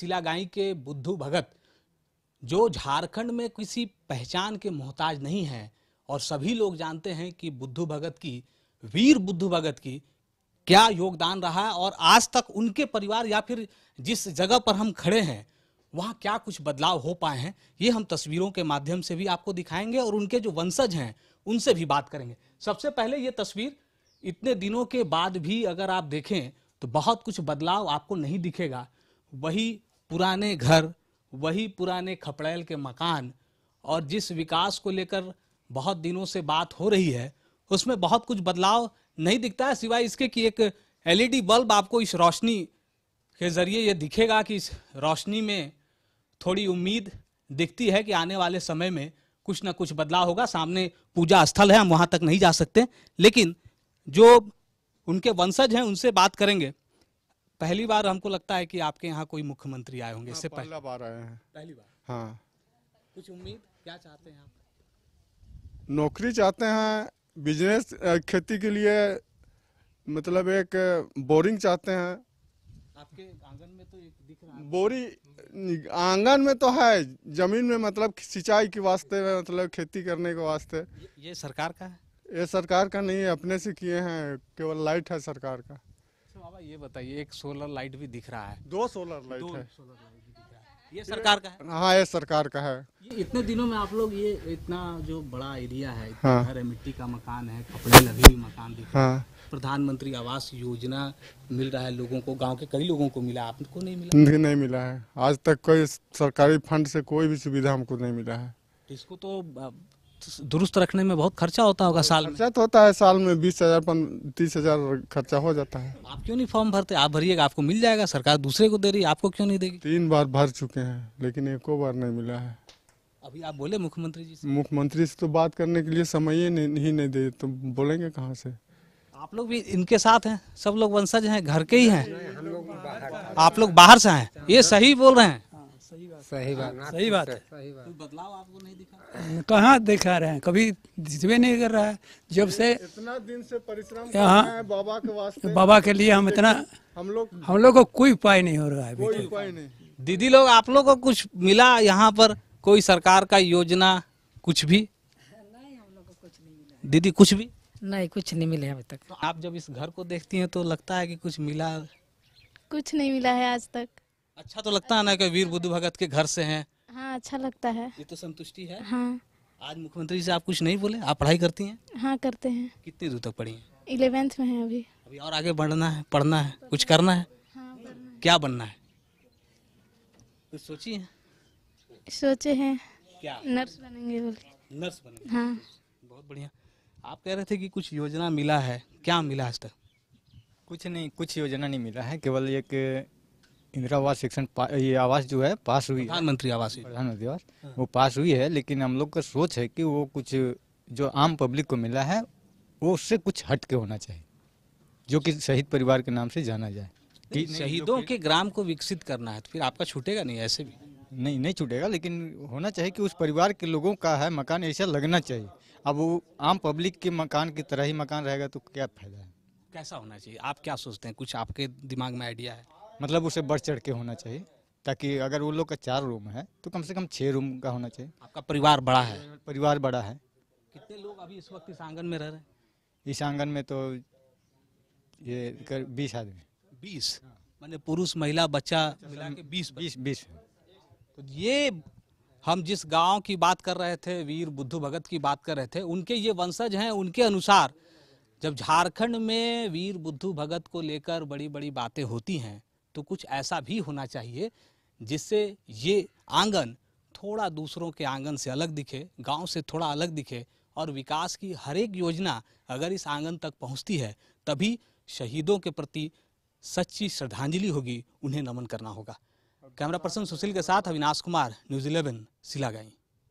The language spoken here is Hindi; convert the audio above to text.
सिलागाई के बुद्धू भगत जो झारखंड में किसी पहचान के मोहताज नहीं है और सभी लोग जानते हैं कि बुद्धू भगत की वीर बुद्धू भगत की क्या योगदान रहा है और आज तक उनके परिवार या फिर जिस जगह पर हम खड़े हैं वहाँ क्या कुछ बदलाव हो पाए हैं ये हम तस्वीरों के माध्यम से भी आपको दिखाएंगे और उनके जो वंशज हैं उनसे भी बात करेंगे सबसे पहले ये तस्वीर इतने दिनों के बाद भी अगर आप देखें तो बहुत कुछ बदलाव आपको नहीं दिखेगा वही पुराने घर वही पुराने खपड़ैल के मकान और जिस विकास को लेकर बहुत दिनों से बात हो रही है उसमें बहुत कुछ बदलाव नहीं दिखता है सिवाय इसके कि एक एलईडी बल्ब आपको इस रोशनी के ज़रिए ये दिखेगा कि इस रोशनी में थोड़ी उम्मीद दिखती है कि आने वाले समय में कुछ ना कुछ बदलाव होगा सामने पूजा स्थल है हम वहाँ तक नहीं जा सकते लेकिन जो उनके वंशज हैं उनसे बात करेंगे पहली बार हमको लगता है कि आपके यहाँ कोई मुख्यमंत्री आए होंगे हाँ, इससे पहला बार आए हैं पहली बार हाँ कुछ उम्मीद क्या चाहते हैं आप नौकरी चाहते हैं बिजनेस खेती के लिए मतलब एक बोरिंग चाहते हैं आपके आंगन में तो एक दिख रहा है बोरी आंगन में तो है जमीन में मतलब सिंचाई के वास्ते में मतलब खेती करने के वास्ते ये सरकार का है ये सरकार का नहीं है अपने से किए हैं केवल लाइट है सरकार का ये बताइए एक सोलर लाइट भी दिख रहा है दो सोलर लाइट दो है सोलर लाइट भी दिख रहा है ये सरकार का है हाँ ये सरकार का है ये इतने दिनों में आप लोग ये इतना जो बड़ा एरिया है हाँ। घर है मिट्टी का मकान है कपड़े लगे हुए मकान दिख रहा है हाँ। प्रधानमंत्री आवास योजना मिल रहा है लोगों को गांव के कई लोगों को मिला आपको नहीं मिला नहीं, नहीं मिला है आज तक कोई सरकारी फंड से कोई भी सुविधा हमको नहीं मिला है इसको तो दुरुस्त रखने में बहुत खर्चा होता होगा साल में खर्चा तो होता है साल में बीस हजार तीस हजार खर्चा हो जाता है आप क्यों नहीं फॉर्म भरते आप भरिएगा आपको मिल जाएगा सरकार दूसरे को दे रही है आपको क्यों नहीं देगी तीन बार भर चुके हैं लेकिन एको बार नहीं मिला है अभी आप बोले मुख्यमंत्री जी से मुख्यमंत्री से तो बात करने के लिए समय ही नहीं, नहीं दे तो बोलेंगे कहाँ से आप लोग भी इनके साथ हैं सब लोग वंशज हैं घर के ही हैं आप लोग बाहर से हैं ये सही बोल रहे हैं सही बात सही बात है बदलाव आपको नहीं दिखा कहाँ दिखा रहे हैं कभी दिखवे नहीं कर रहा है जब से इतना दिन से परिश्रम यहाँ बाबा के वास्ते बाबा के लिए हम इतना हम लोग हम लोग को कोई उपाय नहीं हो रहा है कोई उपाय नहीं दीदी लोग आप लोग को कुछ मिला यहाँ पर कोई सरकार का योजना कुछ भी दीदी कुछ भी नहीं कुछ नहीं मिले अभी तक आप जब इस घर को देखती हैं तो लगता है कि कुछ मिला कुछ नहीं मिला है आज तक अच्छा तो लगता है ना कि वीर बुद्ध भगत के घर से हैं हाँ अच्छा लगता है ये तो संतुष्टि है हाँ आज मुख्यमंत्री से आप कुछ नहीं बोले आप पढ़ाई करती हैं हाँ करते हैं कितनी दूर तक पढ़ी इलेवेंथ में है अभी अभी और आगे बढ़ना है पढ़ना है कुछ करना है हाँ, क्या बनना है कुछ सोची है सोचे हैं क्या नर्स बनेंगे बोले नर्स बनेंगे हाँ बहुत बढ़िया आप कह रहे थे कि कुछ योजना मिला है क्या मिला आज तक कुछ नहीं कुछ योजना नहीं मिला है केवल एक इंदिरा आवास सेक्शन ये आवास जो है पास हुई प्रधानमंत्री आवास प्रधानमंत्री आवास हाँ। वो पास हुई है लेकिन हम लोग का सोच है कि वो कुछ जो आम पब्लिक को मिला है वो उससे कुछ हट के होना चाहिए जो कि शहीद परिवार के नाम से जाना जाए कि शहीदों के ग्राम को विकसित करना है तो फिर आपका छूटेगा नहीं ऐसे भी नहीं नहीं छूटेगा लेकिन होना चाहिए कि उस परिवार के लोगों का है मकान ऐसा लगना चाहिए अब वो आम पब्लिक के मकान की तरह ही मकान रहेगा तो क्या फायदा है कैसा होना चाहिए आप क्या सोचते हैं कुछ आपके दिमाग में आइडिया है मतलब उसे बढ़ चढ़ के होना चाहिए ताकि अगर वो लोग का चार रूम है तो कम से कम छः रूम का होना चाहिए आपका परिवार बड़ा है परिवार बड़ा है कितने लोग अभी इस वक्त इस आंगन में रह रहे हैं इस आंगन में तो ये कर बीस आदमी बीस मैंने पुरुष महिला बच्चा मिला के बीस बीस बीस तो ये हम जिस गांव की बात कर रहे थे वीर बुद्धू भगत की बात कर रहे थे उनके ये वंशज हैं उनके अनुसार जब झारखंड में वीर बुद्धू भगत को लेकर बड़ी बड़ी बातें होती हैं तो कुछ ऐसा भी होना चाहिए जिससे ये आंगन थोड़ा दूसरों के आंगन से अलग दिखे गांव से थोड़ा अलग दिखे और विकास की हर एक योजना अगर इस आंगन तक पहुंचती है तभी शहीदों के प्रति सच्ची श्रद्धांजलि होगी उन्हें नमन करना होगा कैमरा पर्सन सुशील के साथ अविनाश कुमार न्यूज इलेवन सिलागाई